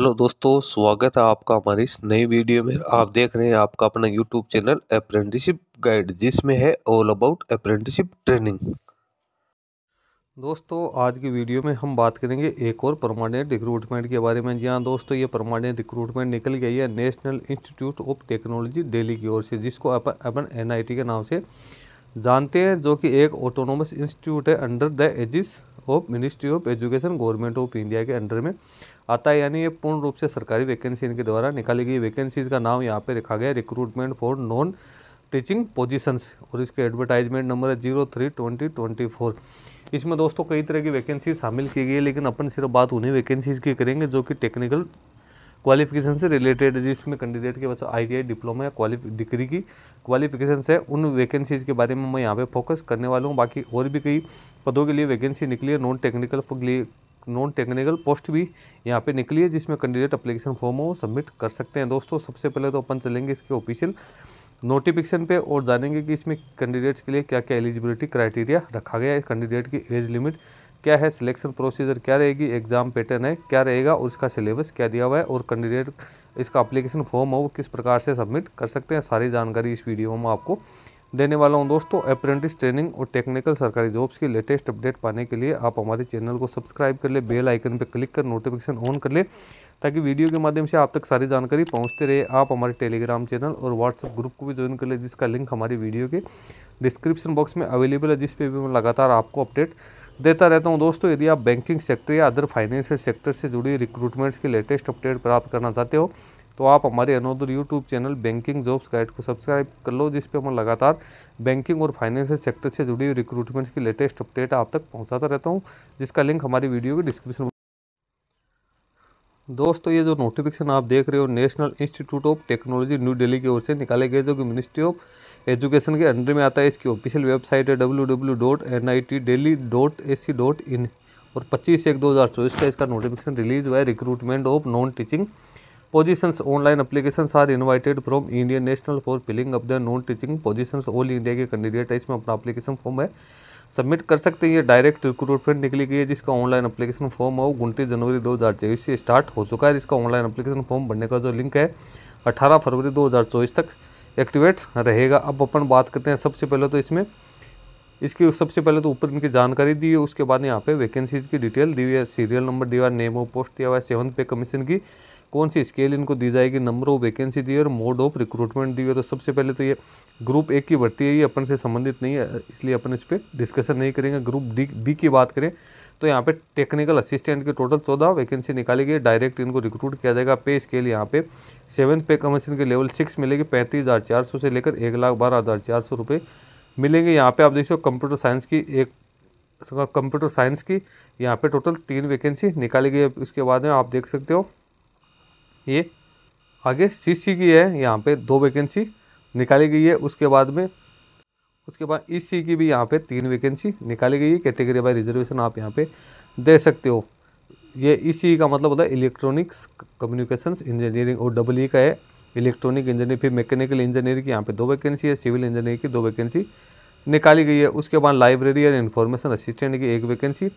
hello दोस्तों स्वागत है आपका हमारे इस नई वीडियो में आप देख रहे हैं आपका अपना यूट्यूब चैनल अप्रेंटिसिप गाइड जिसमें है ऑल अबाउट अप्रेंटिसिप ट्रेनिंग दोस्तों आज की वीडियो में हम बात करेंगे एक और परमानेंट रिक्रूटमेंट के बारे में जी हाँ दोस्तों ये परमानेंट रिक्रूटमेंट निकल गई है National Institute of Technology Delhi की ओर से जिसको अपन अपन एन के नाम से जानते हैं जो कि एक ऑटोनोमस इंस्टीट्यूट है under the aegis of Ministry of Education Government of India के अंडर में आता है यानी ये पूर्ण रूप से सरकारी वैकेंसी इनके द्वारा निकाली गई वैकेंसीज का नाम यहाँ पे रखा गया recruitment for non teaching positions और इसके एडवर्टाइजमेंट नंबर है zero three twenty twenty four इसमें दोस्तों कई तरह की वैकेंसी शामिल की गई है लेकिन अपन सिर्फ बात उन्हीं वैकेंसीज़ की करेंगे जो कि टेक्निकल क्वालिफिकेशन से रिलेटेड जिसमें कैंडिडेट के पास आई डिप्लोमा या डिग्री की क्वालिफिकेशन है उन वैकेंसीज़ के बारे में मैं यहाँ पे फोकस करने वाला हूँ बाकी और भी कई पदों के लिए वैकेंसी निकली है non technical non technical post भी यहाँ पे निकली है जिसमें कैंडिडेट अप्लीकेशन फॉर्म हो सबमिट कर सकते हैं दोस्तों सबसे पहले तो अपन चलेंगे इसके ऑफिशियल नोटिफिकेशन पे और जानेंगे कि इसमें कैंडिडेट्स के लिए क्या क्या एलिजिबिलिटी क्राइटेरिया रखा गया है कैंडिडेट की एज लिमिट क्या है सिलेक्शन प्रोसीजर क्या रहेगी एग्ज़ाम पैटर्न है क्या रहेगा और इसका सिलेबस क्या दिया हुआ है और कैंडिडेट इसका अप्लीकेशन फॉर्म हो वो किस प्रकार से सबमिट कर सकते हैं सारी जानकारी इस वीडियो में आपको देने वाला हूं दोस्तों अप्रेंटिस ट्रेनिंग और टेक्निकल सरकारी जॉब्स की लेटेस्ट अपडेट पाने के लिए आप हमारे चैनल को सब्सक्राइब कर ले बेल आइकन पर क्लिक कर नोटिफिकेशन ऑन कर ले ताकि वीडियो के माध्यम से आप तक सारी जानकारी पहुंचते रहे आप हमारे टेलीग्राम चैनल और व्हाट्सअप ग्रुप को भी ज्वाइन कर ले जिसका लिंक हमारी वीडियो के डिस्क्रिप्शन बॉक्स में अवेलेबल है जिस पर भी मैं लगातार आपको अपडेट देता रहता हूँ दोस्तों यदि आप बैंकिंग सेक्टर या अदर फाइनेंशियल सेक्टर से जुड़ी रिक्रूटमेंट्स की लेटेस्ट अपडेट प्राप्त करना चाहते हो तो आप हमारे another YouTube channel banking jobs guide को सब्सक्राइब कर लो जिस पे हम लगातार बैंकिंग और फाइनेंशियल सेक्टर से जुड़ी रिक्रूटमेंट्स की लेटेस्ट अपडेट आप तक पहुंचाता रहता हूं जिसका लिंक हमारी वीडियो के डिस्क्रिप्शन में दोस्तों ये जो नोटिफिकेशन आप देख रहे हो National Institute of Technology New Delhi की ओर से निकाले गए जो कि मिनिस्ट्री ऑफ एजुकेशन के अंडर में आता है इसकी ऑफिशियल वेबसाइट है W W dot N I T Delhi dot A C dot in और पच्चीस एक दो हज़ार चौबीस का इसका नोटिफिकेशन रिलीज हुआ है recruitment of non teaching positions online applications are invited from indian national for filling up the non teaching positions all india के कैंडिडेट है इसमें अपना application form है सबमिट कर सकते हैं ये डायरेक्ट रिक्रूटमेंट निकली गई है जिसका ऑनलाइन अपलीकेशन फॉर्म है वो उनतीस जनवरी दो हज़ार चौबीस से स्टार्ट हो चुका है इसका ऑनलाइन अपलीकेशन फॉर्म भरने का जो लिंक है 18 फरवरी 2024 तक एक्टिवेट रहेगा अब अपन बात करते हैं सबसे पहले तो इसमें इसकी सबसे पहले तो ऊपर इनकी जानकारी दी है उसके बाद यहाँ पे वैकेंसीज की डिटेल दी हुई है सीरियल नंबर दिया हुआ नेम ऑफ पोस्ट दिया हुआ है सेवन्थ पे कमीशन की कौन सी स्केल इनको दी जाएगी नंबर ऑफ वैकेंसी दी है और मोड ऑफ रिक्रूटमेंट दी है तो सबसे पहले तो ये ग्रुप ए की भर्ती है ये अपन से संबंधित नहीं है इसलिए अपन इस पर डिस्कशन नहीं करेंगे ग्रुप डी बी की बात करें तो यहाँ पे टेक्निकल असिस्टेंट की टोटल चौदह वैकेंसी निकाली गई डायरेक्ट इनको रिक्रूट किया जाएगा पे स्केल यहाँ पे सेवन्थ पे कमीशन के लेवल सिक्स मिलेगी पैंतीस हज़ार चार सौ से लेकर एक लाख बारह हज़ार चार सौ रुपये मिलेंगे यहाँ पे आप देखिए कंप्यूटर साइंस की एक कंप्यूटर साइंस की यहाँ पे टोटल तीन वैकेंसी निकाली गई है उसके बाद में आप देख सकते हो ये आगे सीसी की है यहाँ पे दो वैकेंसी निकाली गई है उसके बाद में उसके बाद ईसी e की भी यहाँ पे तीन वैकेंसी निकाली गई है कैटेगरी बाय रिजर्वेशन आप यहाँ पे दे सकते हो ये ईसी e e का मतलब होता है इलेक्ट्रॉनिक्स कम्युनिकेशंस इंजीनियरिंग और डबल ई का है इलेक्ट्रॉनिक इंजीनियर फिर मैकेनिकल इंजीनियर की यहाँ पे दो वैकेंसी है सिविल इंजीनियर की दो वैकेंसी निकाली गई है उसके बाद लाइब्रेरी और इन्फॉर्मेशन असिस्टेंट की एक वैकेंसी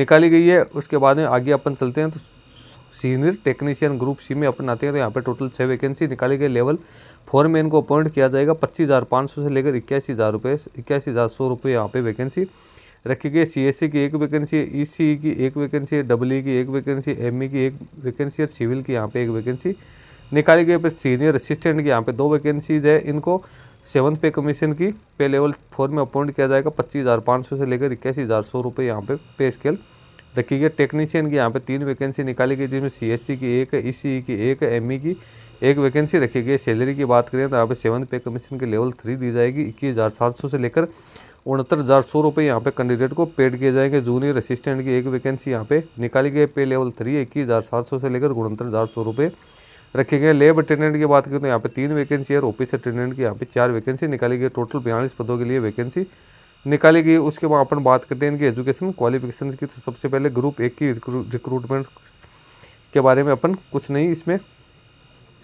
निकाली गई है उसके बाद में आगे अपन चलते हैं तो सीनियर टेक्नीशियन ग्रुप सी में अपन आते हैं तो यहाँ पे टोटल छः वैकेंसी निकाली गई लेवल फोर में इनको अपॉइंट किया जाएगा पच्चीस हज़ार पाँच सौ से लेकर इक्यासी हज़ार रुपये इक्यासी हज़ार सौ रुपये यहाँ पे वैकेंसी रखी गई सी एस सी की एक वैकेंसी है ई सी ई की एक वैकेंसी है डब्ल ई की एक वैकेंसी एम ई की एक वैकेंसी है सिविल की यहाँ पे एक वैकेंसी निकाली गई फिर सीनियर असिस्टेंट की यहाँ पे दो वैकेंसीज है इनको सेवन पे कमीशन की पे लेवल फोर में अपॉइंट किया जाएगा पच्चीस हज़ार पाँच सौ से लेकर इक्यासी हज़ार सौ रुपये यहाँ पे स्केल देखिए टेक्नीशियन की यहाँ पे तीन वैकेंसी निकाली गई जिसमें सी की एक ई e ई e की एक एम एम e की एक वैकेंसी रखी गई सैलरी की बात करें तो यहाँ पे सेवन पे कमीशन के लेवल थ्री दी जाएगी इक्कीस हज़ार सात सौ से लेकर उनहत्तर हज़ार सौ रुपये यहाँ पे कैंडिडेट को पेड किए जाएंगे जूनियर असिस्टेंट की एक वैकेंसी यहाँ पे निकाली गई पे लेवल थ्री इक्कीस हज़ार सात सौ से लेकर उनहत्तर हज़ार सौ रुपये रखे गए लेब अटेंडेंट की बात करें तो यहाँ पे तीन वैकेंसी है और ऑफिस अटेंडेंट की यहाँ पे चार वैकेंसी निकाली गई टोटल बयालीस पदों के लिए वैकेंसी निकाली गई उसके बाद अपन बात करते हैं इनकी एजुकेशन क्वालिफिकेशन की तो सबसे पहले ग्रुप एक की रिक्रूटमेंट के बारे में अपन कुछ नहीं इसमें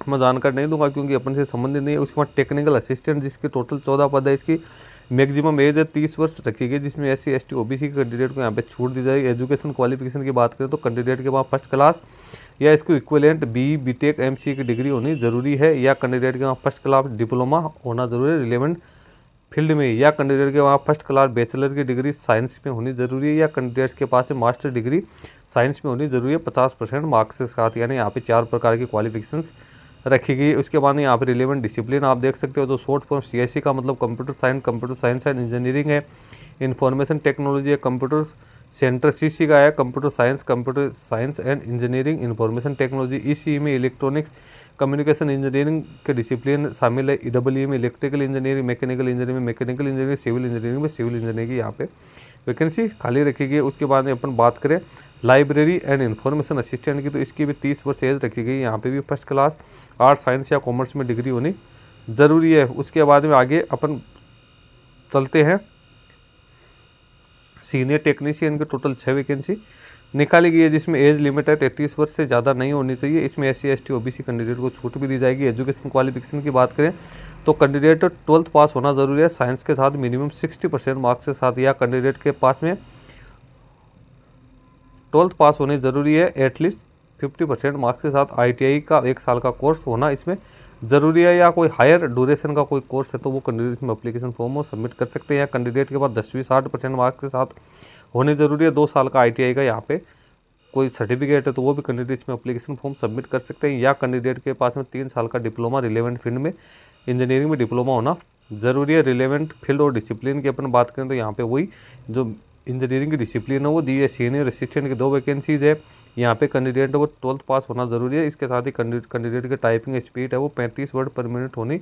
मैं जानकारी नहीं दूंगा क्योंकि अपन से संबंधित नहीं है उसके बाद टेक्निकल असिस्टेंट जिसके टोटल चौदह पद है इसकी मैक्सिमम एज है तीस वर्ष रखी गई जिसमें S C S T O B C के कैंडिडेट को यहाँ पे छूट दी जाएगी एजुकेशन क्वालिफिकेशन की बात करें तो कैंडिडेट के वहाँ फर्स्ट क्लास या इसको equivalent B B tech M C की डिग्री होनी जरूरी है या कैंडिडेट के वहाँ फर्स्ट क्लास डिप्लोमा होना जरूरी है रिलेवेंट फील्ड में या कैंडिडेट के वहाँ फर्स्ट क्लास बैचलर की डिग्री साइंस में होनी ज़रूरी है या कैंडिडेट्स के पास मास्टर डिग्री साइंस में होनी ज़रूरी है पचास परसेंट मार्क्स के साथ यानी यहाँ पे चार प्रकार की क्वालिफिकेशंस रखी गई उसके बाद यहाँ पर रिलेवेंट डिसिप्लिन आप देख सकते हो तो शॉर्ट फॉर्म सी का मतलब computer science computer science and engineering है इंफॉर्मेशन टेक्नोलॉजी है कंप्यूटर सेंटर सी का है computer science computer science and engineering information technology E में इलेक्ट्रॉनिक्स कम्युनिकेशन इंजीनियरिंग के डिसिप्लिन शामिल है ई e e e में इलेक्ट्रिकल इंजीनियरिंग मैकेनिकल इंजीनियरिंग में मैकेनिकल इंजीनियरिंग सिविल इंजीनियरिंग में सिविल इंजीनियरिंग यहाँ पे वैकेंसी खाली रखी गई है उसके बाद में अपन बात करें लाइब्रेरी एंड इन्फॉर्मेशन असिस्टेंट की तो इसकी भी तीस वर्ष एज रखी गई यहाँ पे भी फर्स्ट क्लास आर्ट साइंस या कॉमर्स में डिग्री होनी ज़रूरी है उसके बाद में आगे अपन चलते हैं सीनियर टेक्नीशियन की टोटल छः वैकेंसी निकाली गई है जिसमें एज लिमिट है तैंतीस वर्ष से ज़्यादा नहीं होनी चाहिए इसमें S C S T C candidate को छूट भी दी जाएगी एजुकेशन क्वालिफिकेशन की बात करें तो कैंडिडेट ट्वेल्थ पास होना ज़रूरी है साइंस के साथ मिनिमम सिक्सटी परसेंट मार्क्स के साथ या कैंडिडेट के पास में ट्वेल्थ पास होने ज़रूरी है एटलीस्ट फिफ्टी परसेंट मार्क्स के साथ आईटीआई का एक साल का कोर्स होना इसमें ज़रूरी है या कोई हायर ड्यूरेशन का कोई कोर्स है तो वो कैंडिडेट इसमें अप्लीकेशन फॉर्म सबमिट कर सकते हैं या कैंडिडेट के पास दसवीं साठ परसेंट मार्क्स के साथ होने ज़रूरी है दो साल का आई का यहाँ पे कोई सर्टिफिकेट है तो वो भी कैंडिडेट इसमें अप्लीकेशन फॉर्म सबमिट कर सकते हैं या कैंडिडेट के पास में तीन साल का डिप्लोमा रिलेवेंट फील्ड में इंजीनियरिंग में डिप्लोमा होना ज़रूरी है रिलेवेंट फील्ड और डिसिप्लिन की अपन बात करें तो यहाँ पे वही जो इंजीनियरिंग की डिसिप्लिन है वो दी है सीनियर असिस्टेंट की दो वैकेंसीज़ है यहाँ पे कैंडिडेट को ट्वेल्थ पास होना ज़रूरी है इसके साथ ही कैंडिडेट की टाइपिंग स्पीड है वो पैंतीस वर्ड पर मिनट होनी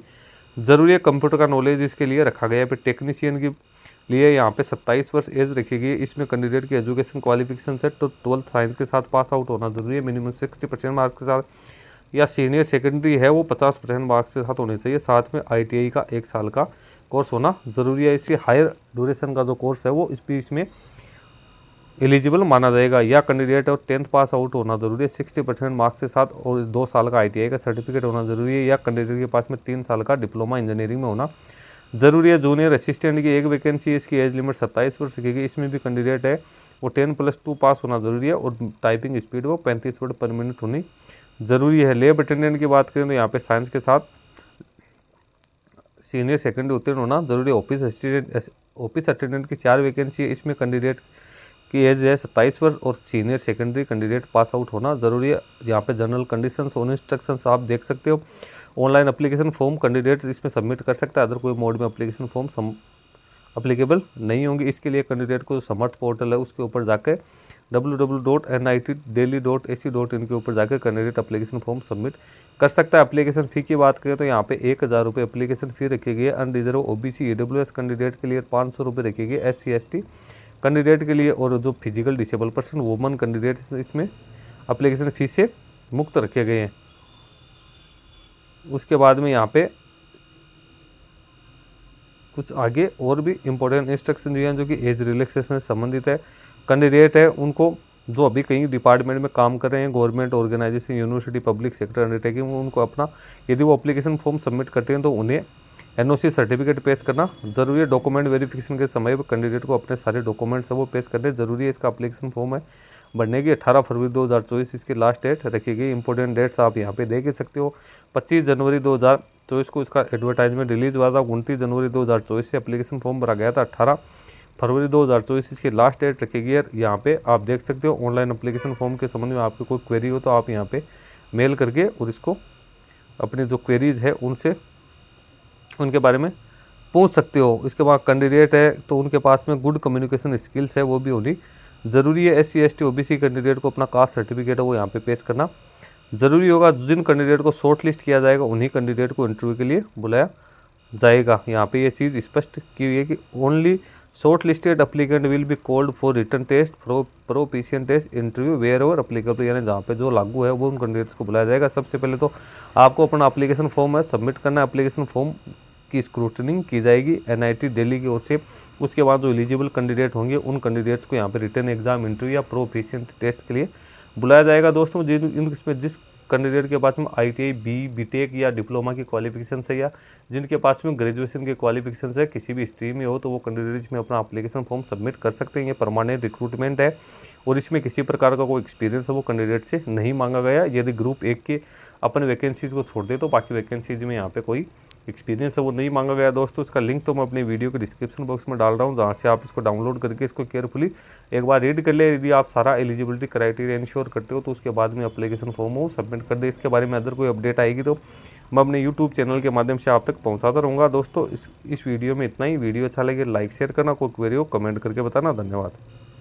ज़रूरी है कंप्यूटर का नॉलेज इसके लिए रखा गया है फिर टेक्नीशियन की लिए यहाँ पे 27 वर्ष एज रखी गई इसमें कैंडिडेट की एजुकेशन क्वालिफिकेशन से तो ट्वेल्थ साइंस के साथ पास आउट होना ज़रूरी है मिनिमम सिक्सटी परसेंट मार्क्स के साथ या सीनियर सेकेंडरी है वो पचास परसेंट मार्क्स के साथ होने चाहिए साथ में आईटीआई का एक साल का कोर्स होना ज़रूरी है इसलिए हायर ड्यूरेशन का जो कोर्स है वो इस बीच में एलिजिबल माना जाएगा या कैंडिडेट और टेंथ पास आउट होना जरूरी है सिक्सटी परसेंट मार्क्स के साथ और दो साल का आई का सर्टिफिकेट होना जरूरी है या कैंडिडेट के पास में तीन साल का डिप्लोमा इंजीनियरिंग में होना जरूरी है जूनियर असिस्टेंट की एक वैकेंसी है इसकी एज लिमिट सत्ताईस वर्ष की इसमें भी कैंडिडेट है वो टेन प्लस टू पास होना जरूरी है और टाइपिंग स्पीड वो पैंतीस वर्ड पर मिनट होनी ज़रूरी है लेब अटेंडेंट की बात करें तो यहाँ पे साइंस के साथ सीनियर सेकेंडरी उत्तीर्ण होना जरूरी ऑफिस असिस्टेंट ऑफिस अटेंडेंट की चार वैकेंसी है इसमें कैंडिडेट की एज है सत्ताईस वर्ष और senior secondary candidate pass out होना ज़रूरी है यहाँ पे जनरल कंडीशन और इंस्ट्रक्शन आप देख सकते हो ऑनलाइन अप्लीकेशन फॉर्म कैंडिडेट इसमें सबमिट कर सकता है अदर कोई मोड में अप्लीकेशन फॉर्म अप्लीकेबल नहीं होंगी इसके लिए कैंडिडेट को समर्थ पोर्टल है उसके ऊपर जाकर www.nitdaily.ac.in के ऊपर जाकर कैंडिडेट अप्लीकेशन फॉर्म सबमिट कर सकता है अप्लीकेशन फ़ी की बात करें तो यहाँ पे एक हज़ार रुपये अप्लीकेशन फ़ी रखी गई है unreserved O B C candidate के लिए पाँच सौ रुपये रखी गई S C S T candidate के लिए और जो physical disable person woman candidate इसमें अप्लीकेशन फ़ी से मुक्त रखे गए हैं उसके बाद में यहाँ पे कुछ आगे और भी इम्पोर्टेंट इंस्ट्रक्शन दिए हैं जो कि एज रिलैक्सेशन से संबंधित है कैंडिडेट है उनको जो अभी कहीं डिपार्टमेंट में काम कर रहे हैं government organisation university public sector undertaking उनको अपना यदि वो अप्लीकेशन फॉर्म सबमिट करते हैं तो उन्हें एनओसी सर्टिफिकेट पेश करना जरूरी है डॉक्यूमेंट वेरिफिकेशन के समय पर कैंडिडेट को अपने सारे डॉक्यूमेंट्स है वो पेश करने जरूरी है इसका अप्लीकेशन फॉर्म है बढ़ने की 18 फरवरी 2024 इसकी लास्ट डेट रखी गई इंपॉर्टेंट डेट्स आप यहाँ पे देख ही सकते हो 25 जनवरी 2024 को इसका एडवर्टाइजमेंट रिलीज हुआ था उनतीस जनवरी 2024 से अप्लीकेशन फॉर्म भरा गया था अठारह फरवरी 2024 इसकी लास्ट डेट रखेगी यार यहाँ पे आप देख सकते हो ऑनलाइन अप्लीकेशन फॉर्म के संबंध में आपकी कोई क्वेरी हो तो आप यहाँ पे मेल करके और इसको अपनी जो क्वेरीज है उनसे उनके बारे में पूछ सकते हो इसके बाद कैंडिडेट है तो उनके पास में गुड कम्युनिकेशन स्किल्स है वो भी होनी ज़रूरी है S C S T O B C candidate को अपना कास्ट सर्टिफिकेट है वो यहाँ पे पेश करना ज़रूरी होगा जिन कैंडिडेट को शॉर्ट लिस्ट किया जाएगा उन्हीं कैंडिडेट को इंटरव्यू के लिए बुलाया जाएगा यहाँ पे ये चीज़ स्पष्ट की हुई है कि only Short listed applicant will be called for written test, pro proficiency test interview wherever applicable यानी जहाँ पे जो लागू है वो उन कैंडिडेट्स को बुलाया जाएगा सबसे पहले तो आपको अपना अपलीकेशन फॉर्म है सबमिट करना है अप्लीकेशन फॉर्म की स्क्रूटनिंग की जाएगी एनआईटी दिल्ली की ओर से उसके बाद जो एलिजिबल कैंडिडेट होंगे उन कैंडिडेट्स को यहाँ पर रिटर्न एग्जाम इंटरव्यू या प्रोफिशियंट टेस्ट के लिए बुलाया जाएगा दोस्तों जिसमें जिस कैंडिडेट के पास में I T I B B tech या डिप्लोमा की क्वालिफिकेशन है या जिनके पास में ग्रेजुएशन के क्वालिफिकेशन है किसी भी स्ट्रीम में हो तो वो कैंडिडेट इसमें अपना अप्लीकेशन फॉर्म सबमिट कर सकते हैं ये परमानेंट रिक्रूटमेंट है और इसमें किसी प्रकार का कोई एक्सपीरियंस है वो कैंडिडेट से नहीं मांगा गया यदि ग्रुप एक के अपन वैकेंसीज को छोड़ दे तो बाकी वैकेंसीज में यहाँ पर कोई एक्सपीरियंस है वो नहीं मांगा गया दोस्तों इसका लिंक तो मैं अपने वीडियो के डिस्क्रिप्शन बॉक्स में डाल रहा हूँ जहाँ से आप इसको डाउनलोड करके इसको केयरफुली एक बार रीड कर ले यदि आप सारा एलिजिबिलिटी क्राइटेरिया इंश्योर करते हो तो उसके बाद में अपलीकेशन फॉर्म हो सबमिट कर दे इसके बारे में अदर कोई अपडेट आएगी तो मैं अपने यूट्यूब चैनल के माध्यम से आप तक पहुँचाता रहूँगा दोस्तों इस इस वीडियो में इतना ही वीडियो अच्छा लगे लाइक शेयर करना कोई क्वेरी हो कमेंट करके बताना धन्यवाद